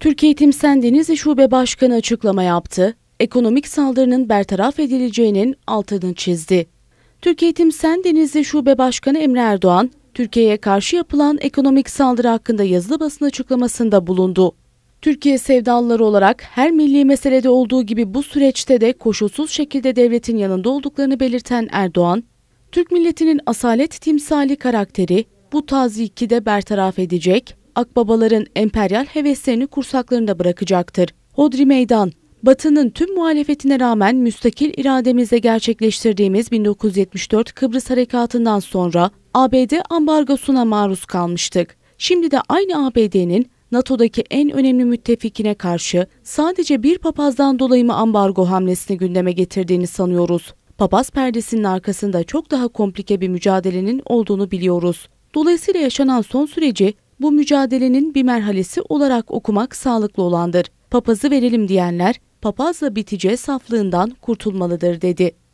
Türkiye Timsen Denizli Şube Başkanı açıklama yaptı. Ekonomik saldırının bertaraf edileceğinin altını çizdi. Türkiye Timsen Denizli Şube Başkanı Emre Erdoğan, Türkiye'ye karşı yapılan ekonomik saldırı hakkında yazılı basın açıklamasında bulundu. Türkiye sevdalıları olarak her milli meselede olduğu gibi bu süreçte de koşulsuz şekilde devletin yanında olduklarını belirten Erdoğan, Türk milletinin asalet timsali karakteri bu tazikide bertaraf edecek, akbabaların emperyal heveslerini kursaklarında bırakacaktır. Hodri Meydan Batı'nın tüm muhalefetine rağmen müstakil irademizle gerçekleştirdiğimiz 1974 Kıbrıs Harekatı'ndan sonra ABD ambargosuna maruz kalmıştık. Şimdi de aynı ABD'nin NATO'daki en önemli müttefikine karşı sadece bir papazdan dolayı mı ambargo hamlesini gündeme getirdiğini sanıyoruz. Papaz perdesinin arkasında çok daha komplike bir mücadelenin olduğunu biliyoruz. Dolayısıyla yaşanan son süreci bu mücadelenin bir merhalesi olarak okumak sağlıklı olandır. Papazı verelim diyenler papazla biteceği saflığından kurtulmalıdır dedi.